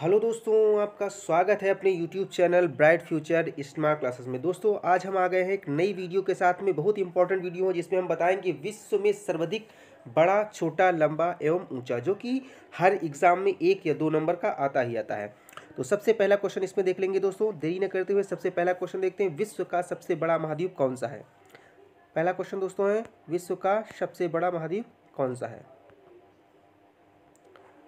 hello दोस्तों आपका स्वागत है अपने YouTube channel Bright Future Smart Classes में दोस्तों आज हम आ गए हैं एक नई वीडियो के साथ में बहुत इंपॉर्टेंट वीडियो है जिसमें हम बताएंगे विश्व में सर्वाधिक बड़ा छोटा लंबा एवं ऊंचा जो कि हर एग्ज़ाम में एक या दो नंबर का आता ही आता है तो सबसे पहला क्वेश्चन इसमें देख लेंगे दोस्तों देरी न करते हुए सबसे पहला क्वेश्चन देखते हैं विश्व का सबसे बड़ा महाद्वीप कौन सा है पहला क्वेश्चन दोस्तों है विश्व का सबसे बड़ा महाद्वीप कौन सा है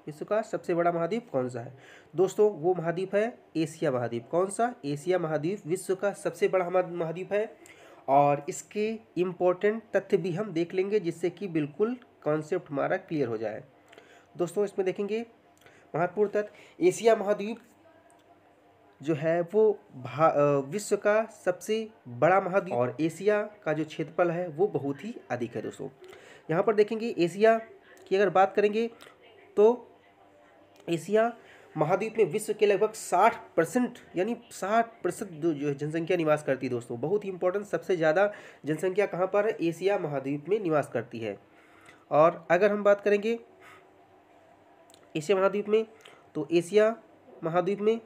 विश्व का सबसे बड़ा महाद्वीप कौन सा है दोस्तों वो महाद्वीप है एशिया महाद्वीप कौन सा एशिया महाद्वीप विश्व का सबसे बड़ा महाद्वीप है और इसके इम्पोर्टेंट तथ्य भी हम देख लेंगे जिससे कि बिल्कुल कॉन्सेप्ट हमारा क्लियर हो जाए दोस्तों इसमें देखेंगे महत्वपूर्ण तथ्य एशिया महाद्वीप जो है वो विश्व का सबसे बड़ा महाद्वीप और एशिया का जो क्षेत्रफल है वो बहुत ही अधिक है दोस्तों यहाँ पर देखेंगे एशिया की अगर बात करेंगे तो एशिया महाद्वीप में विश्व के लगभग 60 परसेंट यानी 60 प्रतिशत जो है जनसंख्या निवास करती है दोस्तों बहुत ही इंपॉर्टेंट सबसे ज़्यादा जनसंख्या कहाँ पर है एशिया महाद्वीप में निवास करती है और अगर हम बात करेंगे एशिया महाद्वीप में तो एशिया महाद्वीप में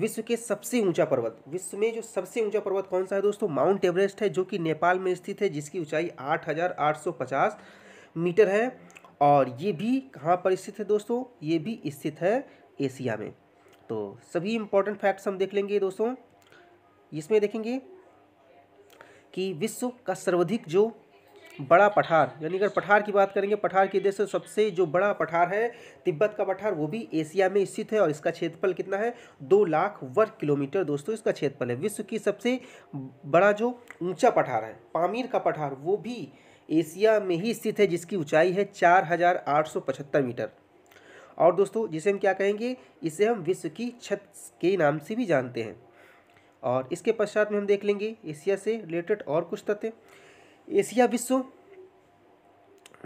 विश्व के सबसे ऊंचा पर्वत विश्व में जो सबसे ऊंचा पर्वत कौन सा है दोस्तों माउंट एवरेस्ट है जो कि नेपाल में स्थित है जिसकी ऊंचाई 8,850 मीटर है और ये भी कहाँ पर स्थित है दोस्तों ये भी स्थित है एशिया में तो सभी इम्पोर्टेंट फैक्ट्स हम देख लेंगे दोस्तों इसमें देखेंगे कि विश्व का सर्वाधिक जो बड़ा पठार यानी अगर पठार की बात करेंगे पठार के देश सबसे जो बड़ा पठार है तिब्बत का पठार वो भी एशिया में स्थित है और इसका क्षेत्रफल कितना है दो लाख वर्ग किलोमीटर दोस्तों इसका क्षेत्रफल है विश्व की सबसे बड़ा जो ऊंचा पठार है पामीर का पठार वो भी एशिया में ही स्थित है जिसकी ऊंचाई है चार हज़ार आठ सौ पचहत्तर मीटर और दोस्तों जिसे हम क्या कहेंगे इसे हम विश्व की छत के नाम से भी जानते हैं और इसके पश्चात में हम देख लेंगे एशिया से रिलेटेड और कुछ तथ्य एशिया विश्व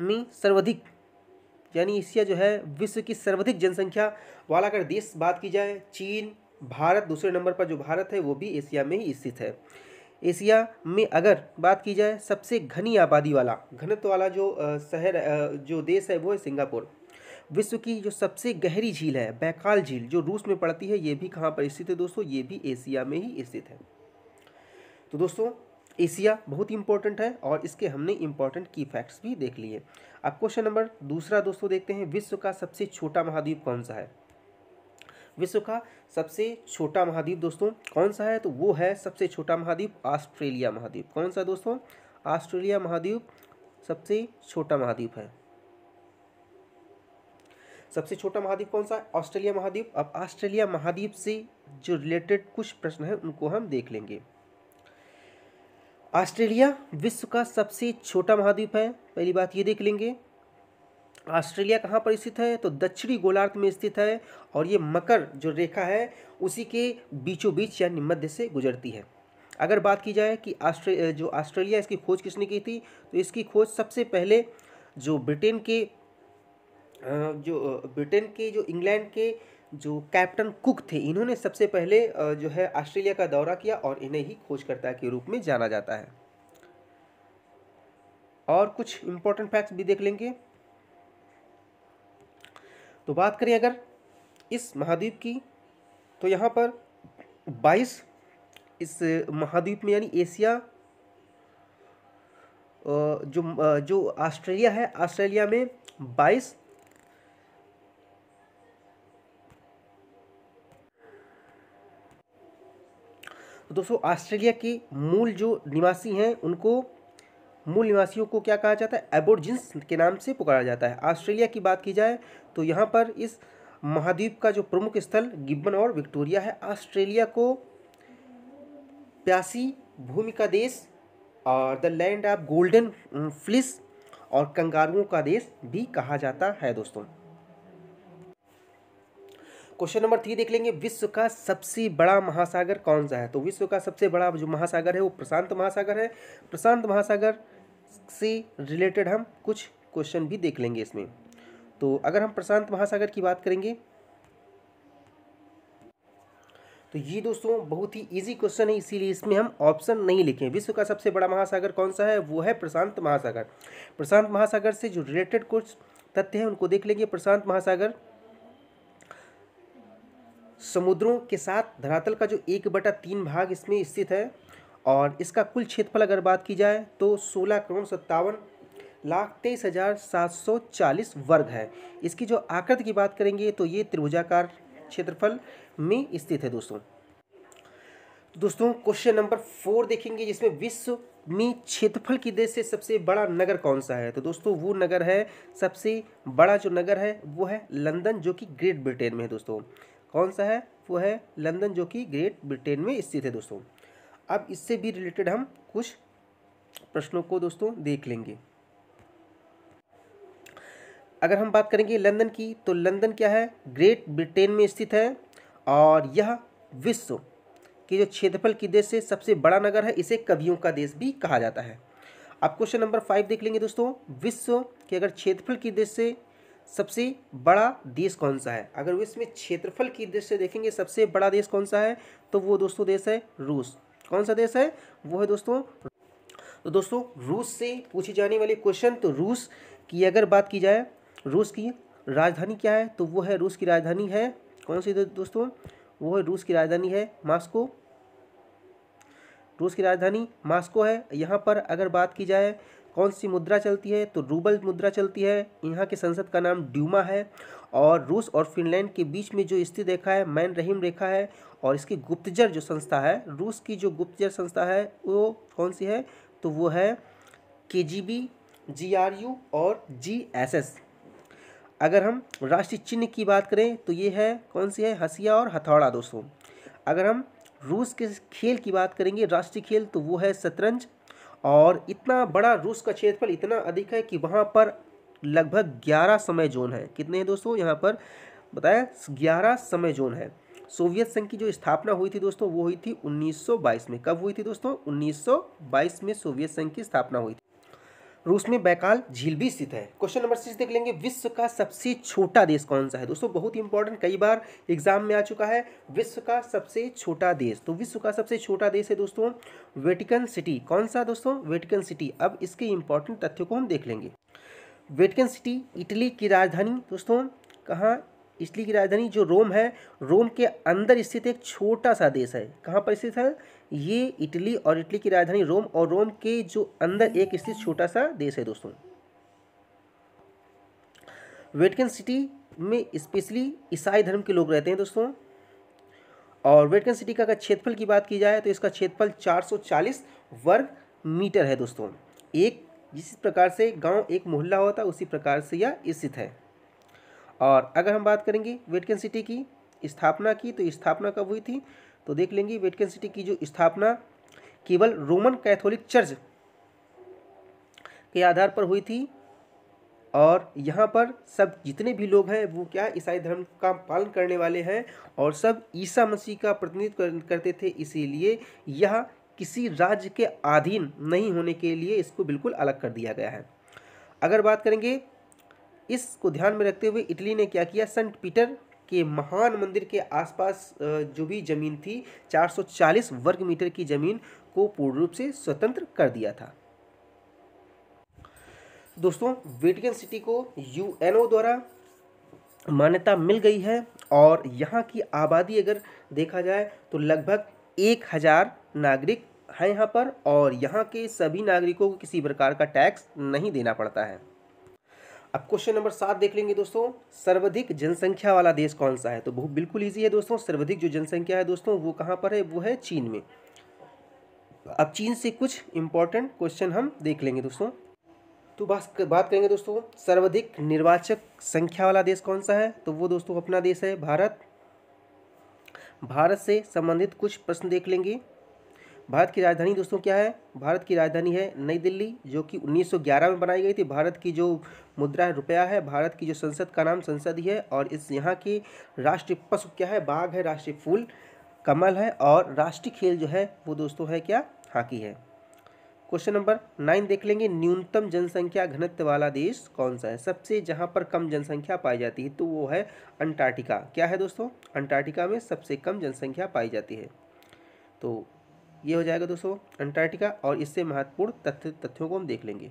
में सर्वाधिक यानी एशिया जो है विश्व की सर्वाधिक जनसंख्या वाला अगर देश बात की जाए चीन भारत दूसरे नंबर पर जो भारत है वो भी एशिया में ही स्थित है एशिया में अगर बात की जाए सबसे घनी आबादी वाला घनत्व वाला जो शहर जो देश है वो है सिंगापुर विश्व की जो सबसे गहरी झील है बैकाल झील जो रूस में पड़ती है ये भी कहाँ पर स्थित है दोस्तों ये भी एशिया में ही स्थित है तो दोस्तों एशिया बहुत इंपॉर्टेंट है और इसके हमने इंपॉर्टेंट की फैक्ट्स भी देख लिए अब क्वेश्चन नंबर दूसरा दोस्तों देखते हैं विश्व का सबसे छोटा महाद्वीप कौन सा है विश्व का सबसे छोटा महाद्वीप दोस्तों कौन सा है तो वो है सबसे छोटा महाद्वीप ऑस्ट्रेलिया महाद्वीप कौन सा दोस्तों ऑस्ट्रेलिया महाद्वीप सबसे छोटा महाद्वीप है सबसे छोटा महाद्वीप कौन सा है ऑस्ट्रेलिया महाद्वीप अब ऑस्ट्रेलिया महाद्वीप से जो रिलेटेड कुछ प्रश्न है उनको हम देख लेंगे ऑस्ट्रेलिया विश्व का सबसे छोटा महाद्वीप है पहली बात ये देख लेंगे ऑस्ट्रेलिया कहाँ पर स्थित है तो दक्षिणी गोलार्ध में स्थित है और ये मकर जो रेखा है उसी के बीचों बीच यानी मध्य से गुजरती है अगर बात की जाए कि आस्ट्रे जो ऑस्ट्रेलिया इसकी खोज किसने की थी तो इसकी खोज सबसे पहले जो ब्रिटेन के जो ब्रिटेन के जो इंग्लैंड के जो कैप्टन कुक थे इन्होंने सबसे पहले जो है ऑस्ट्रेलिया का दौरा किया और इन्हें ही खोजकर्ता के रूप में जाना जाता है और कुछ इम्पोर्टेंट फैक्ट्स भी देख लेंगे तो बात करें अगर इस महाद्वीप की तो यहाँ पर बाईस इस महाद्वीप में यानी एशिया जो जो ऑस्ट्रेलिया है ऑस्ट्रेलिया में बाईस तो दोस्तों ऑस्ट्रेलिया के मूल जो निवासी हैं उनको मूल निवासियों को क्या कहा जाता है एबोर्जिन्स के नाम से पुकारा जाता है ऑस्ट्रेलिया की बात की जाए तो यहाँ पर इस महाद्वीप का जो प्रमुख स्थल गिब्बन और विक्टोरिया है ऑस्ट्रेलिया को प्यासी भूमि का देश और the land of golden fleece और कंगारुओं का देश भी कहा जाता है दोस्तों क्वेश्चन नंबर थ्री देख लेंगे विश्व का सबसे बड़ा महासागर कौन सा है तो विश्व का सबसे बड़ा जो महासागर है वो प्रशांत महासागर है प्रशांत महासागर से रिलेटेड हम कुछ क्वेश्चन भी देख लेंगे इसमें तो अगर हम प्रशांत महासागर की बात करेंगे तो ये दोस्तों बहुत ही इजी क्वेश्चन है इसीलिए इसमें हम ऑप्शन नहीं लिखे विश्व का सबसे बड़ा महासागर कौन सा है वो है प्रशांत महासागर प्रशांत महासागर से जो रिलेटेड कुछ तथ्य हैं उनको देख लेंगे प्रशांत महासागर समुद्रों के साथ धरातल का जो एक बटा तीन भाग इसमें स्थित है और इसका कुल क्षेत्रफल अगर बात की जाए तो सोलह करोड़ सत्तावन लाख तेईस हज़ार सात सौ चालीस वर्ग है इसकी जो आकृति की बात करेंगे तो ये त्रिभुजाकार क्षेत्रफल में स्थित है दोस्तों दोस्तों क्वेश्चन नंबर फोर देखेंगे जिसमें विश्व में क्षेत्रफल की देश से सबसे बड़ा नगर कौन सा है तो दोस्तों वो नगर है सबसे बड़ा जो नगर है वो है लंदन जो कि ग्रेट ब्रिटेन में है दोस्तों कौन सा है वो है लंदन जो कि ग्रेट ब्रिटेन में स्थित है दोस्तों अब इससे भी रिलेटेड हम कुछ प्रश्नों को दोस्तों देख लेंगे अगर हम बात करेंगे लंदन की तो लंदन क्या है ग्रेट ब्रिटेन में स्थित है और यह विश्व के जो क्षेत्रफल की देश से सबसे बड़ा नगर है इसे कवियों का देश भी कहा जाता है अब क्वेश्चन नंबर फाइव देख लेंगे दोस्तों विश्व के अगर क्षेत्रफल की देश से सबसे बड़ा देश कौन सा है अगर विश्व में क्षेत्रफल की देश से देखेंगे सबसे बड़ा देश कौन सा है तो वो दोस्तों देश है रूस कौन सा देश है वो है दोस्तों तो दोस्तों रूस से पूछी जाने वाले क्वेश्चन तो रूस की अगर बात की जाए रूस की राजधानी क्या है तो वो है रूस की राजधानी है कौन सी दोस्तों वो है रूस की राजधानी है मास्को रूस की राजधानी मास्को है यहाँ पर अगर बात की जाए कौन सी मुद्रा चलती है तो रूबल मुद्रा चलती है यहाँ के संसद का नाम ड्यूमा है और रूस और फिनलैंड के बीच में जो स्थित रेखा है मैन रहीम रेखा है और इसकी गुप्तजर जो संस्था है रूस की जो गुप्तजर संस्था है वो कौन सी है तो वो है K G B G R U और जी एस एस अगर हम राष्ट्रीय चिन्ह की बात करें तो ये है कौन सी है हसिया और हथौड़ा दोस्तों अगर हम रूस के खेल की बात करेंगे राष्ट्रीय खेल तो वो है शतरंज और इतना बड़ा रूस का क्षेत्रफल इतना अधिक है कि वहाँ पर लगभग ग्यारह समय जोन है कितने हैं दोस्तों यहाँ पर बताया ग्यारह समय जोन है सोवियत संघ की जो स्थापना हुई थी दोस्तों वो हुई थी 1922 में कब हुई थी दोस्तों 1922 में सोवियत संघ की स्थापना हुई थी रूस में बैकाल झील भी स्थित है क्वेश्चन नंबर सिक्स देख लेंगे विश्व का सबसे छोटा देश कौन सा है दोस्तों बहुत ही इंपॉर्टेंट कई बार एग्जाम में आ चुका है विश्व का सबसे छोटा देश तो विश्व का सबसे छोटा देश है दोस्तों वेटिकन सिटी कौन सा दोस्तों वेटिकन सिटी अब इसके इंपॉर्टेंट तथ्यों को हम देख लेंगे वेटिकन सिटी इटली की राजधानी दोस्तों कहाँ इटली की राजधानी जो रोम है रोम के अंदर स्थित एक छोटा सा देश है कहाँ पर स्थित है ये इटली और इटली की राजधानी रोम और रोम के जो अंदर एक स्थित छोटा सा देश है दोस्तों वेटकन सिटी में स्पेशली ईसाई धर्म के लोग रहते हैं दोस्तों और वेटकन सिटी का अगर क्षेत्रफल की बात की जाए तो इसका क्षेत्रफल 440 वर्ग मीटर है दोस्तों एक जिस प्रकार से गांव एक मोहल्ला होता है उसी प्रकार से यह स्थित है और अगर हम बात करेंगे वेटकन सिटी की स्थापना की तो स्थापना कब हुई थी तो देख लेंगे वेटकन सिटी की जो स्थापना केवल रोमन कैथोलिक चर्च के आधार पर हुई थी और यहाँ पर सब जितने भी लोग हैं वो क्या ईसाई धर्म का पालन करने वाले हैं और सब ईसा मसीह का प्रतिनिधित्व करते थे इसीलिए यह किसी राज्य के अधीन नहीं होने के लिए इसको बिल्कुल अलग कर दिया गया है अगर बात करेंगे इसको ध्यान में रखते हुए इटली ने क्या किया सेंट पीटर के महान मंदिर के आसपास जो भी ज़मीन थी 440 वर्ग मीटर की ज़मीन को पूर्ण रूप से स्वतंत्र कर दिया था दोस्तों वेटिकन सिटी को यूएनओ द्वारा मान्यता मिल गई है और यहाँ की आबादी अगर देखा जाए तो लगभग एक हज़ार नागरिक हैं यहाँ पर और यहाँ के सभी नागरिकों को किसी प्रकार का टैक्स नहीं देना पड़ता है अब क्वेश्चन नंबर सात देख लेंगे दोस्तों सर्वाधिक जनसंख्या वाला देश कौन सा है तो बहुत बिल्कुल ईजी है दोस्तों सर्वाधिक जो जनसंख्या है दोस्तों वो कहाँ पर है वो है चीन में अब चीन से कुछ इंपॉर्टेंट क्वेश्चन हम देख लेंगे दोस्तों तो बस बात करेंगे दोस्तों सर्वाधिक निर्वाचक संख्या वाला देश कौन सा है तो वो दोस्तों अपना देश है भारत भारत से संबंधित कुछ प्रश्न देख लेंगे भारत की राजधानी दोस्तों क्या है भारत की राजधानी है नई दिल्ली जो कि 1911 में बनाई गई थी भारत की जो मुद्रा है रुपया है भारत की जो संसद का नाम संसद ही है और इस यहाँ की राष्ट्रीय पशु क्या है बाघ है राष्ट्रीय फूल कमल है और राष्ट्रीय खेल जो है वो दोस्तों है क्या हॉकी है क्वेश्चन नंबर नाइन देख लेंगे न्यूनतम जनसंख्या घनत्व वाला देश कौन सा है सबसे जहाँ पर कम जनसंख्या पाई जाती है तो वो है अंटार्कटिका क्या है दोस्तों अंटार्कटिका में सबसे कम जनसंख्या पाई जाती है तो ये हो जाएगा दोस्तों अंटार्कटिका और इससे महत्वपूर्ण तथ्य तथ्यों को हम देख लेंगे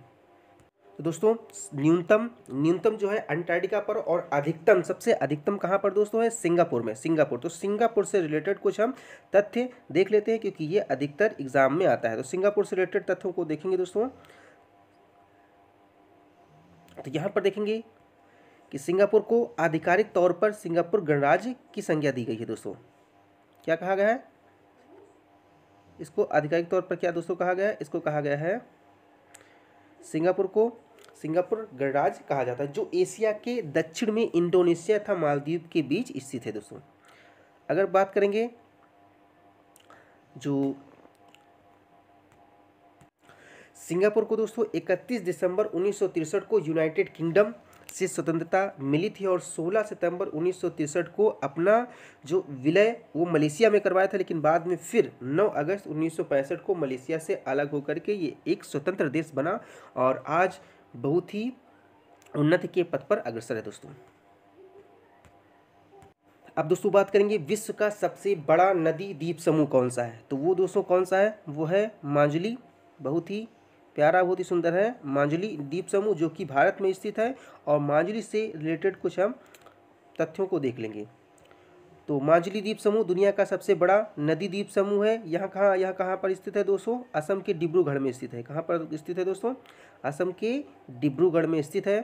तो दोस्तों न्यूनतम न्यूनतम जो है अंटार्कटिका पर और अधिकतम सबसे अधिकतम कहाँ पर दोस्तों है सिंगापुर में सिंगापुर तो सिंगापुर से रिलेटेड कुछ हम तथ्य देख लेते हैं क्योंकि ये अधिकतर एग्जाम में आता है तो सिंगापुर से रिलेटेड तथ्यों को देखेंगे दोस्तों तो यहाँ पर देखेंगे कि सिंगापुर को आधिकारिक तौर पर सिंगापुर गणराज्य की संज्ञा दी गई है दोस्तों क्या कहा गया है इसको आधिकारिक तौर पर क्या दोस्तों कहा गया है इसको कहा गया है सिंगापुर को सिंगापुर गणराज्य कहा जाता है जो एशिया के दक्षिण में इंडोनेशिया था मालदीव के बीच स्थित है दोस्तों अगर बात करेंगे जो सिंगापुर को दोस्तों 31 दिसंबर उन्नीस को यूनाइटेड किंगडम से स्वतंत्रता मिली थी और 16 सितंबर उन्नीस को अपना जो विलय वो मलेशिया में करवाया था लेकिन बाद में फिर 9 अगस्त उन्नीस को मलेशिया से अलग होकर के ये एक स्वतंत्र देश बना और आज बहुत ही उन्नति के पथ पर अग्रसर है दोस्तों अब दोस्तों बात करेंगे विश्व का सबसे बड़ा नदी द्वीप समूह कौन सा है तो वो दोस्तों कौन सा है वो है मांजली बहुत ही प्यारा बहुत ही सुंदर है मांजुली द्वीप समूह जो कि भारत में स्थित है और मांझली से रिलेटेड कुछ हम तथ्यों को देख लेंगे तो मांजली द्वीप समूह दुनिया का सबसे बड़ा नदी द्वीप समूह है यहाँ कहाँ यहाँ कहाँ पर स्थित है दोस्तों असम के डिब्रूगढ़ में स्थित है कहाँ पर स्थित है दोस्तों असम के डिब्रूगढ़ में स्थित है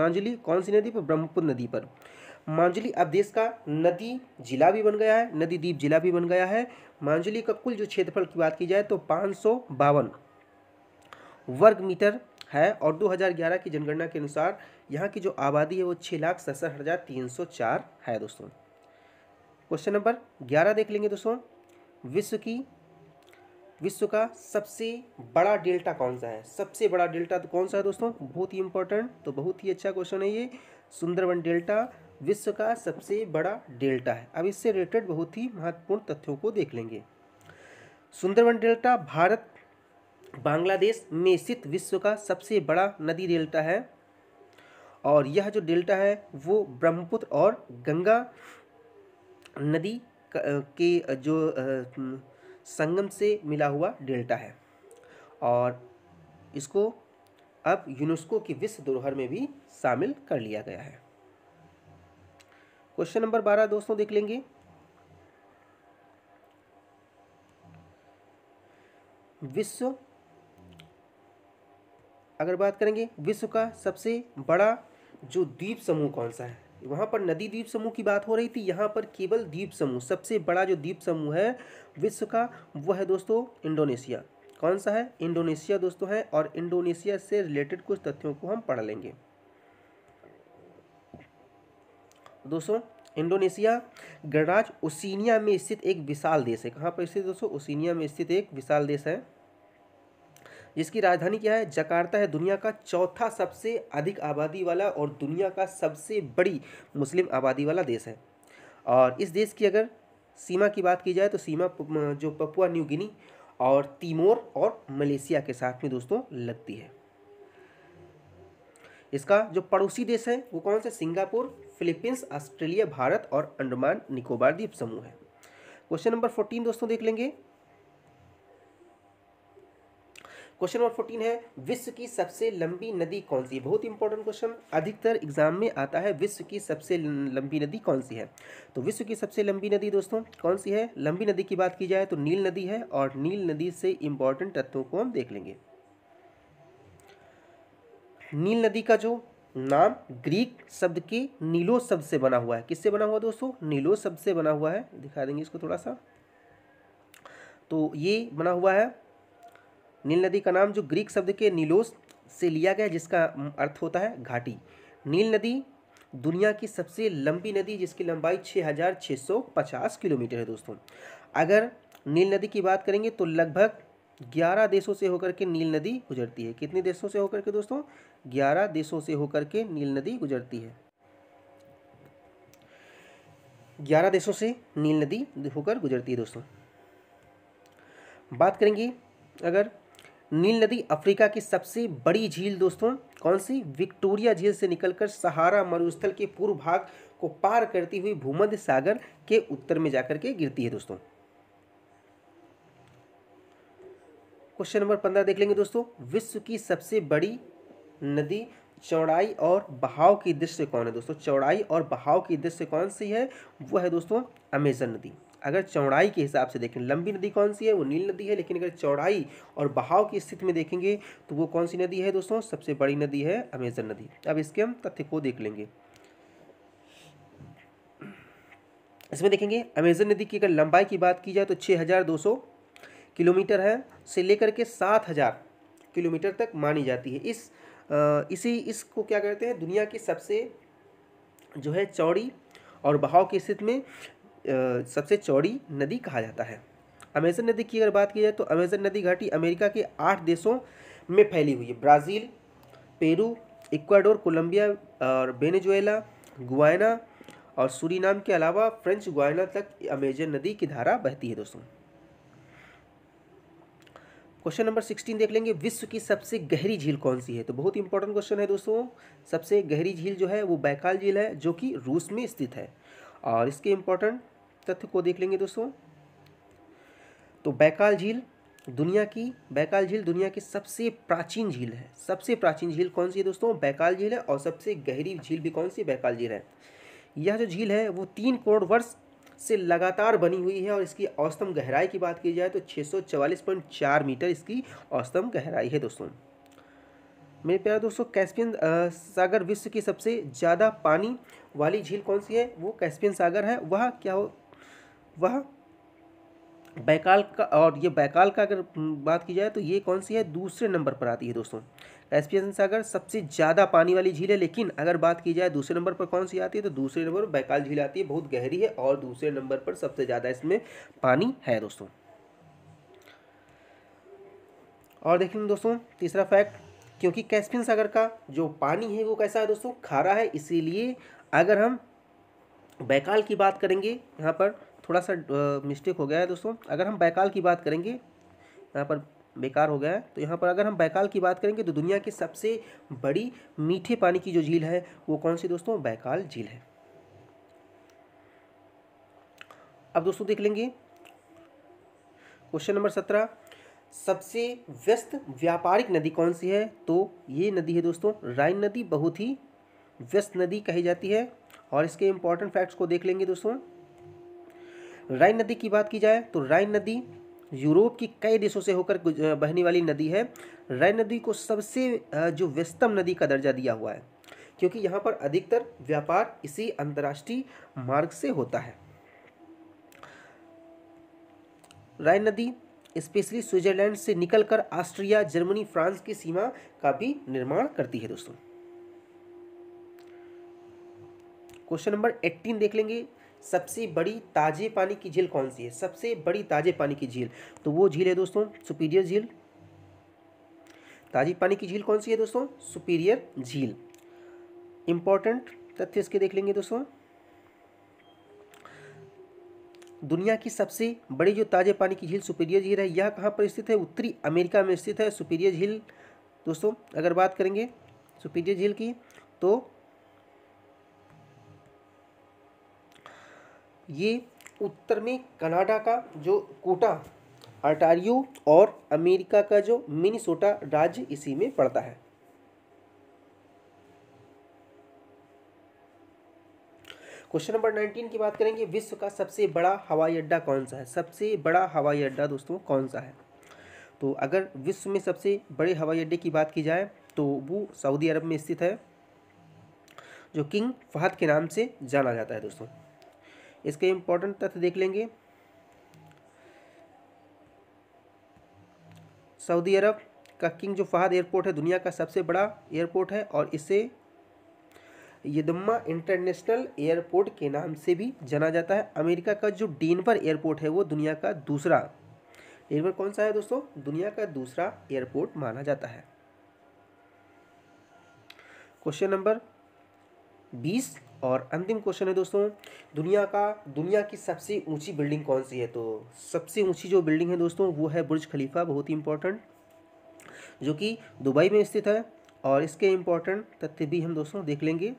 मांजली कौन सी नदी पर ब्रह्मपुत्र नदी पर मांजली अब देश का नदी जिला भी बन गया है नदी द्वीप जिला भी बन गया है मांजली का कुल जो क्षेत्रफल की बात की जाए तो पाँच सौ बावन वर्ग मीटर है और 2011 की जनगणना के अनुसार यहाँ की जो आबादी है वो छः लाख सड़सठ हज़ार तीन सौ चार है दोस्तों क्वेश्चन नंबर ग्यारह देख लेंगे दोस्तों विश्व की विश्व का सबसे बड़ा डेल्टा कौन सा है सबसे बड़ा डेल्टा तो कौन सा है दोस्तों बहुत ही इंपॉर्टेंट तो बहुत ही अच्छा क्वेश्चन है ये सुंदरवन डेल्टा विश्व का सबसे बड़ा डेल्टा है अब इससे रिलेटेड बहुत ही महत्वपूर्ण तथ्यों को देख लेंगे सुंदरवन डेल्टा भारत बांग्लादेश में स्थित विश्व का सबसे बड़ा नदी डेल्टा है और यह जो डेल्टा है वो ब्रह्मपुत्र और गंगा नदी के जो संगम से मिला हुआ डेल्टा है और इसको अब यूनेस्को की विश्व धरोहर में भी शामिल कर लिया गया है क्वेश्चन नंबर बारह दोस्तों देख लेंगे विश्व अगर बात करेंगे विश्व का सबसे बड़ा जो द्वीप समूह कौन सा है वहाँ पर नदी द्वीप समूह की बात हो रही थी यहाँ पर केवल द्वीप समूह सबसे बड़ा जो द्वीप समूह है विश्व का वह है दोस्तों इंडोनेशिया कौन सा है इंडोनेशिया दोस्तों है और इंडोनेशिया से रिलेटेड कुछ तथ्यों को हम पढ़ लेंगे दोस्तों इंडोनेशिया गणराज ओसिनिया में स्थित एक विशाल देश है कहाँ पर स्थित दोस्तों ओसिनिया में स्थित एक विशाल देश है जिसकी राजधानी क्या है जकार्ता है दुनिया का चौथा सबसे अधिक आबादी वाला और दुनिया का सबसे बड़ी मुस्लिम आबादी वाला देश है और इस देश की अगर सीमा की बात की जाए तो सीमा जो पपुआ न्यू गिनी और तिमोर और मलेशिया के साथ में दोस्तों लगती है इसका जो पड़ोसी देश है वो कौन सा सिंगापुर फिलीपींस ऑस्ट्रेलिया भारत और अंडमान निकोबार द्वीप समूह है क्वेश्चन नंबर फोर्टीन दोस्तों देख लेंगे क्वेश्चन नंबर फोर्टीन है विश्व की सबसे लंबी नदी कौन सी है बहुत इंपॉर्टेंट क्वेश्चन अधिकतर एग्जाम में आता है विश्व की सबसे लंबी नदी कौन सी है तो विश्व की सबसे लंबी नदी दोस्तों कौन सी है लंबी नदी की बात की जाए तो नील नदी है और नील नदी से इंपॉर्टेंट तत्वों को हम देख लेंगे नील नदी का जो नाम ग्रीक शब्द के नीलो शब्द से बना हुआ है किससे बना हुआ दोस्तों नीलो शब्द से बना हुआ है दिखा देंगे इसको थोड़ा सा तो ये बना हुआ है नील नदी का नाम जो ग्रीक शब्द के नीलोस से लिया गया जिसका अर्थ होता है घाटी नील नदी दुनिया की सबसे लंबी नदी जिसकी लंबाई 6,650 किलोमीटर है दोस्तों अगर नील नदी की बात करेंगे तो लगभग 11 देशों से होकर के नील नदी गुजरती है कितने देशों से होकर के दोस्तों 11 देशों से होकर के नील नदी गुजरती है 11 देशों से नील नदी होकर गुजरती है दोस्तों बात करेंगे अगर नील नदी अफ्रीका की सबसे बड़ी झील दोस्तों कौन सी विक्टोरिया झील से निकलकर सहारा मरुस्थल के पूर्व भाग को पार करती हुई भूमध्य सागर के उत्तर में जाकर के गिरती है दोस्तों क्वेश्चन नंबर पंद्रह देख लेंगे दोस्तों विश्व की सबसे बड़ी नदी चौड़ाई और बहाव की दृश्य कौन है दोस्तों चौड़ाई और बहाव की दृश्य कौन सी है वो है दोस्तों अमेजन नदी अगर चौड़ाई के हिसाब से देखें लंबी नदी कौन सी है वो नील नदी है लेकिन अगर चौड़ाई और बहाव की स्थिति में देखेंगे तो वो कौन सी नदी है दोस्तों सबसे बड़ी नदी है अमेजन नदी अब इसके हम तथ्य को देख लेंगे इसमें देखेंगे अमेजन नदी की अगर लंबाई की बात की जाए तो छः हज़ार दो सौ किलोमीटर है से लेकर के सात हज़ार किलोमीटर तक मानी जाती है इस इसी इसको क्या कहते हैं दुनिया की सबसे जो है चौड़ी और बहाव की स्थिति में सबसे चौड़ी नदी कहा जाता है अमेजन नदी की अगर बात की जाए तो अमेजन नदी घाटी अमेरिका के आठ देशों में फैली हुई है ब्राज़ील पेरू इक्वाडोर कोलंबिया और वेनेजुएला गुआना और सूरीनाम के अलावा फ्रेंच गुआना तक अमेजन नदी की धारा बहती है दोस्तों क्वेश्चन नंबर सिक्सटीन देख लेंगे विश्व की सबसे गहरी झील कौन सी है तो बहुत इंपॉर्टेंट क्वेश्चन है दोस्तों सबसे गहरी झील जो है वो बैकाल झील है जो कि रूस में स्थित है और इसके इम्पोर्टेंट तथ्य को देख लेंगे दोस्तों तो बैकाल झील दुनिया की बैकाल झील दुनिया की सबसे प्राचीन झील है सबसे प्राचीन झील कौन सी है दोस्तों बैकाल झील है और सबसे गहरी झील भी कौन सी बैकाल झील है यह जो झील है वो तीन करोड़ वर्ष से लगातार बनी हुई है और इसकी औसतम गहराई की बात की जाए तो 644.4 मीटर इसकी औसतम गहराई है दोस्तों मेरे प्यारे दोस्तों कैस्पियन सागर विश्व की सबसे ज़्यादा पानी वाली झील कौन सी है वो कैस्पियन सागर है वह क्या हो वह बैकाल का और ये बैकाल का अगर बात की जाए तो ये कौन सी है दूसरे नंबर पर आती है दोस्तों कैसपियन सागर सबसे ज़्यादा पानी वाली झील है लेकिन अगर बात की जाए दूसरे नंबर पर कौन सी आती है तो दूसरे नंबर पर बैकाल झील आती है बहुत गहरी है और दूसरे नंबर पर सबसे ज़्यादा इसमें पानी है दोस्तों और देखेंगे दोस्तों तीसरा फैक्ट क्योंकि कैसपियन सागर का जो पानी है वो कैसा है दोस्तों खारा है इसीलिए अगर हम बैकाल की बात करेंगे यहाँ पर थोड़ा सा मिस्टेक हो गया है दोस्तों अगर हम बैकाल की बात करेंगे यहाँ पर बेकार हो गया है तो यहाँ पर अगर हम बैकाल की बात करेंगे तो दुनिया की सबसे बड़ी मीठे पानी की जो झील है वो कौन सी दोस्तों बैकाल झील है अब दोस्तों देख लेंगे क्वेश्चन नंबर सत्रह सबसे व्यस्त व्यापारिक नदी कौन सी है तो ये नदी है दोस्तों राइन नदी बहुत ही व्यस्त नदी कही जाती है और इसके इम्पॉर्टेंट फैक्ट्स को देख लेंगे दोस्तों राइन नदी की बात की जाए तो राइन नदी यूरोप की कई देशों से होकर बहने वाली नदी है राइन नदी को सबसे जो व्यस्तम नदी का दर्जा दिया हुआ है क्योंकि यहाँ पर अधिकतर व्यापार इसी अंतर्राष्ट्रीय मार्ग से होता है राइन नदी स्पेशली स्विट्जरलैंड से निकलकर ऑस्ट्रिया जर्मनी फ्रांस की सीमा का भी निर्माण करती है दोस्तों क्वेश्चन नंबर एट्टीन देख लेंगे सबसे बड़ी ताजे पानी की झील कौन सी है सबसे बड़ी ताजे पानी की झील तो वो झील है दोस्तों सुपीरियर झील ताजी पानी की झील कौन सी है दोस्तों सुपीरियर झील इंपॉर्टेंट तथ्य इसके देख लेंगे दोस्तों दुनिया की सबसे बड़ी जो ताजे पानी की झील सुपीरियर झील है यह कहाँ पर स्थित है उत्तरी अमेरिका में स्थित है सुपीरियर झील दोस्तों अगर बात करेंगे सुपीरियर झील की तो ये उत्तर में कनाडा का जो कोटा अटारियो और अमेरिका का जो मिनीसोटा राज्य इसी में पड़ता है क्वेश्चन नंबर नाइनटीन की बात करेंगे विश्व का सबसे बड़ा हवाई अड्डा कौन सा है सबसे बड़ा हवाई अड्डा दोस्तों कौन सा है तो अगर विश्व में सबसे बड़े हवाई अड्डे की बात की जाए तो वो सऊदी अरब में स्थित है जो किंग फहद के नाम से जाना जाता है दोस्तों इसके इंपॉर्टेंट तथ्य देख लेंगे सऊदी अरब का किंग जो फहद एयरपोर्ट है दुनिया का सबसे बड़ा एयरपोर्ट है और इसे यदम्मा इंटरनेशनल एयरपोर्ट के नाम से भी जाना जाता है अमेरिका का जो डेनवर एयरपोर्ट है वो दुनिया का दूसरा डेनवर कौन सा है दोस्तों दुनिया का दूसरा एयरपोर्ट माना जाता है क्वेश्चन नंबर बीस और अंतिम क्वेश्चन है दोस्तों दुनिया का दुनिया की सबसे ऊंची बिल्डिंग कौन सी है तो सबसे ऊंची जो बिल्डिंग है दोस्तों वो है बुर्ज खलीफा बहुत ही इम्पोर्टेंट जो कि दुबई में स्थित है और इसके इम्पोर्टेंट तथ्य भी हम दोस्तों देख लेंगे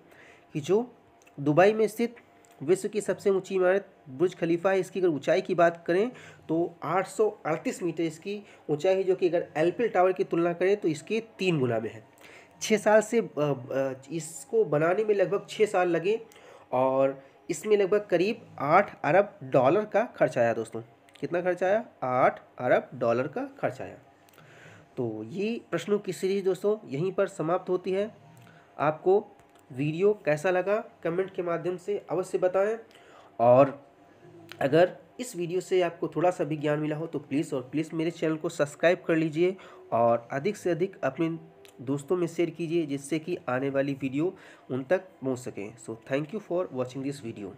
कि जो दुबई में स्थित विश्व की सबसे ऊंची इमारत बुर्ज खलीफा है इसकी अगर ऊंचाई की बात करें तो आठ मीटर इसकी ऊंचाई है जो कि अगर एल्पिल टावर की तुलना करें तो इसके तीन गुना में है छः साल से इसको बनाने में लगभग छः साल लगे और इसमें लगभग करीब आठ अरब डॉलर का खर्च आया दोस्तों कितना खर्च आया आठ अरब डॉलर का खर्च आया तो ये प्रश्नों की सीरीज़ दोस्तों यहीं पर समाप्त होती है आपको वीडियो कैसा लगा कमेंट के माध्यम से अवश्य बताएं और अगर इस वीडियो से आपको थोड़ा सा भी ज्ञान मिला हो तो प्लीज़ और प्लीज़ मेरे चैनल को सब्सक्राइब कर लीजिए और अधिक से अधिक अपने दोस्तों में शेयर कीजिए जिससे कि आने वाली वीडियो उन तक पहुँच सके so thank you for watching this video